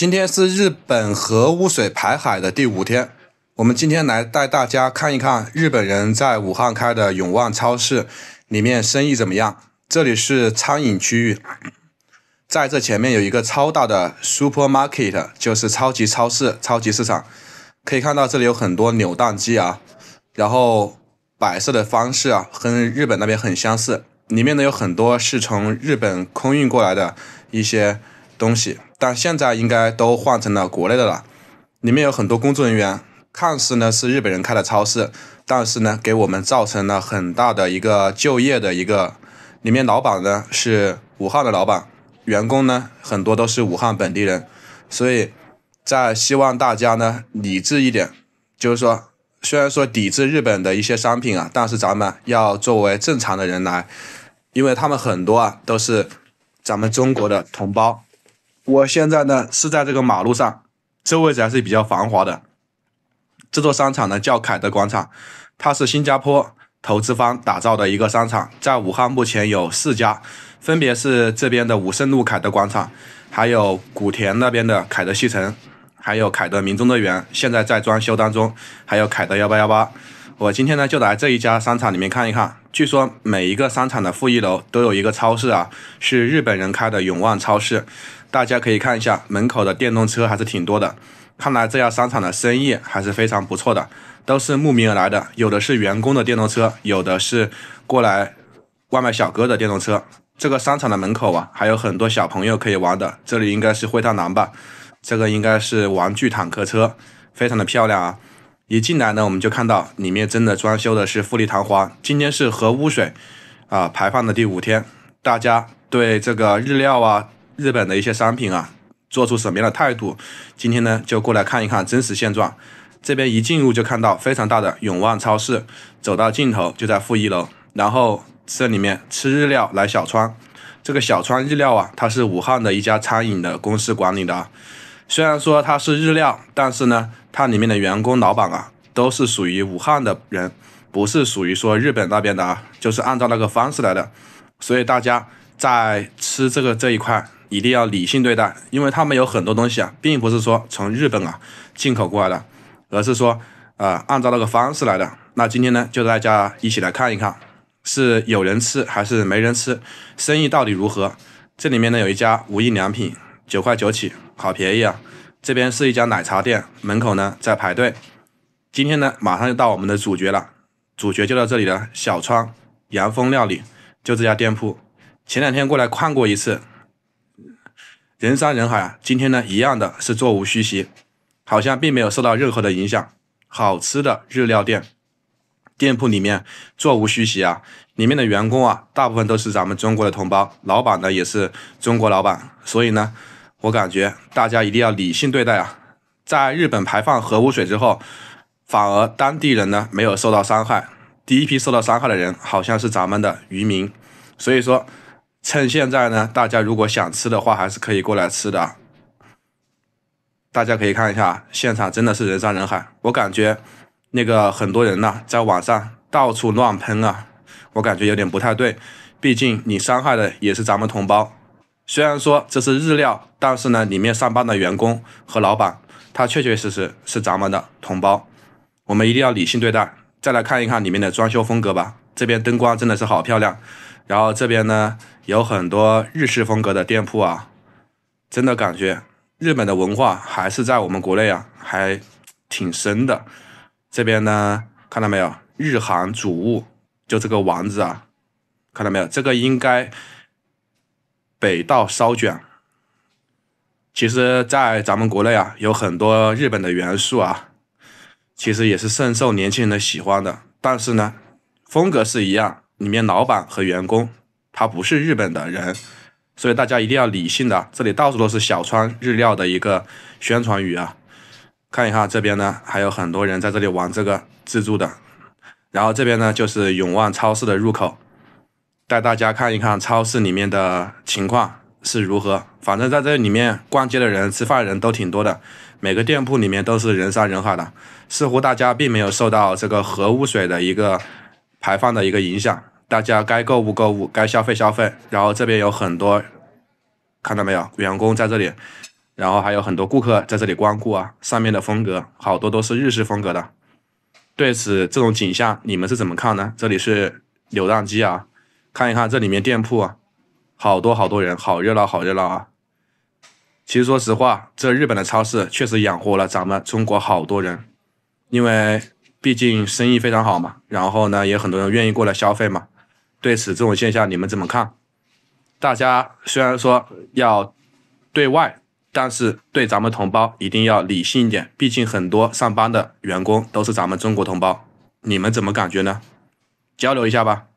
今天是日本核污水排海的第五天，我们今天来带大家看一看日本人在武汉开的永旺超市里面生意怎么样。这里是餐饮区域，在这前面有一个超大的 supermarket，就是超级超市、超级市场。可以看到这里有很多扭蛋机啊，然后摆设的方式啊，跟日本那边很相似。里面呢有很多是从日本空运过来的一些东西。但现在应该都换成了国内的了。里面有很多工作人员，看似呢是日本人开的超市，但是呢给我们造成了很大的一个就业的一个。里面老板呢是武汉的老板，员工呢很多都是武汉本地人，所以，在希望大家呢理智一点，就是说，虽然说抵制日本的一些商品啊，但是咱们要作为正常的人来，因为他们很多啊都是咱们中国的同胞。我现在呢是在这个马路上，这位置还是比较繁华的。这座商场呢叫凯德广场，它是新加坡投资方打造的一个商场，在武汉目前有四家，分别是这边的武胜路凯德广场，还有古田那边的凯德西城，还有凯德民众乐园，现在在装修当中，还有凯德幺八幺八。我今天呢就来这一家商场里面看一看，据说每一个商场的负一楼都有一个超市啊，是日本人开的永旺超市，大家可以看一下门口的电动车还是挺多的，看来这家商场的生意还是非常不错的，都是慕名而来的，有的是员工的电动车，有的是过来外卖小哥的电动车。这个商场的门口啊还有很多小朋友可以玩的，这里应该是灰太狼吧，这个应该是玩具坦克车，非常的漂亮啊。一进来呢，我们就看到里面真的装修的是富丽堂皇。今天是核污水啊排放的第五天，大家对这个日料啊、日本的一些商品啊，做出什么样的态度？今天呢，就过来看一看真实现状。这边一进入就看到非常大的永旺超市，走到尽头就在负一楼。然后这里面吃日料来小川，这个小川日料啊，它是武汉的一家餐饮的公司管理的。虽然说它是日料，但是呢，它里面的员工、老板啊，都是属于武汉的人，不是属于说日本那边的啊，就是按照那个方式来的。所以大家在吃这个这一块，一定要理性对待，因为他们有很多东西啊，并不是说从日本啊进口过来的，而是说啊按照那个方式来的。那今天呢，就大家一起来看一看，是有人吃还是没人吃，生意到底如何？这里面呢，有一家无印良品。九块九起，好便宜啊！这边是一家奶茶店，门口呢在排队。今天呢，马上就到我们的主角了，主角就到这里了——小窗洋风料理，就这家店铺。前两天过来看过一次，人山人海啊！今天呢，一样的是座无虚席，好像并没有受到任何的影响。好吃的日料店，店铺里面座无虚席啊，里面的员工啊，大部分都是咱们中国的同胞，老板呢也是中国老板，所以呢。我感觉大家一定要理性对待啊！在日本排放核污水之后，反而当地人呢没有受到伤害，第一批受到伤害的人好像是咱们的渔民，所以说，趁现在呢，大家如果想吃的话，还是可以过来吃的大家可以看一下现场，真的是人山人海。我感觉那个很多人呢，在网上到处乱喷啊，我感觉有点不太对，毕竟你伤害的也是咱们同胞。虽然说这是日料，但是呢，里面上班的员工和老板，他确确实实是咱们的同胞，我们一定要理性对待。再来看一看里面的装修风格吧，这边灯光真的是好漂亮。然后这边呢，有很多日式风格的店铺啊，真的感觉日本的文化还是在我们国内啊，还挺深的。这边呢，看到没有，日韩主物，就这个丸子啊，看到没有，这个应该。北道烧卷，其实，在咱们国内啊，有很多日本的元素啊，其实也是深受年轻人的喜欢的。但是呢，风格是一样，里面老板和员工他不是日本的人，所以大家一定要理性的。这里到处都是小川日料的一个宣传语啊，看一下这边呢，还有很多人在这里玩这个自助的。然后这边呢，就是永旺超市的入口。带大家看一看超市里面的情况是如何。反正在这里面逛街的人、吃饭的人都挺多的，每个店铺里面都是人山人海的。似乎大家并没有受到这个核污水的一个排放的一个影响，大家该购物购物，该消费消费。然后这边有很多看到没有，员工在这里，然后还有很多顾客在这里光顾啊。上面的风格好多都是日式风格的。对此这种景象，你们是怎么看呢？这里是柳蛋机啊。看一看这里面店铺，啊，好多好多人，好热闹好热闹啊！其实说实话，这日本的超市确实养活了咱们中国好多人，因为毕竟生意非常好嘛。然后呢，也很多人愿意过来消费嘛。对此这种现象，你们怎么看？大家虽然说要对外，但是对咱们同胞一定要理性一点。毕竟很多上班的员工都是咱们中国同胞，你们怎么感觉呢？交流一下吧。